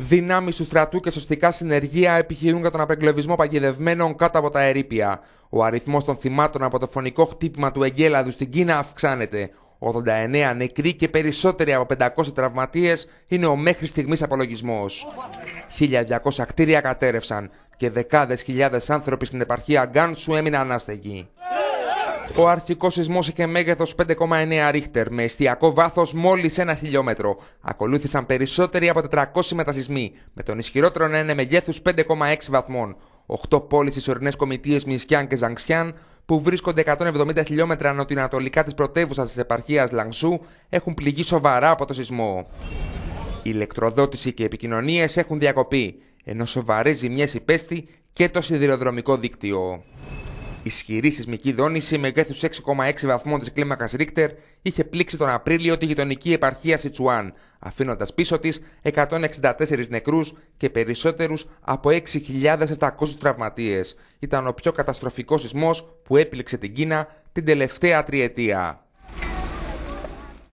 Δυνάμεις του στρατού και σωστικά συνεργεία επιχειρούν κατά τον απεγκλωβισμό παγιδευμένων κάτω από τα ερήπια. Ο αριθμός των θυμάτων από το φωνικό χτύπημα του Εγκέλαδου στην Κίνα αυξάνεται. 89 νεκροί και περισσότεροι από 500 τραυματίες είναι ο μέχρι στιγμής απολογισμός. 1.200 κτίρια κατέρευσαν και δεκάδες χιλιάδες άνθρωποι στην επαρχία Γκάνσου έμειναν άστεγοι. Ο αρχικός σεισμός είχε μέγεθος 5,9 ρίχτερ με εστιακό βάθος μόλις ένα χιλιόμετρο. Ακολούθησαν περισσότεροι από 400 μετασυσμοί, με τον ισχυρότερο να είναι μεγέθους 5,6 βαθμών. Οχτώ πόλεις στις ορεινές κομιτείες Μισκιάν και Ζανξιάν, που βρίσκονται 170 χιλιόμετρα νοτιοανατολικά της πρωτεύουσα της επαρχίας Λανσού, έχουν πληγεί σοβαρά από το σεισμό. Η ηλεκτροδότηση και οι επικοινωνίες έχουν διακοπεί, ενώ σοβαρές ζημιές υπέστη και το σιδηροδρομικό δίκτυο. Η ισχυρή σεισμική δόνηση μεγέθους 6,6 βαθμών της κλίμακας Ρίκτερ είχε πλήξει τον Απρίλιο τη γειτονική επαρχία Σιτσουάν, αφήνοντας πίσω της 164 νεκρούς και περισσότερους από 6.700 τραυματίες. Ήταν ο πιο καταστροφικός σεισμός που έπληξε την Κίνα την τελευταία τριετία.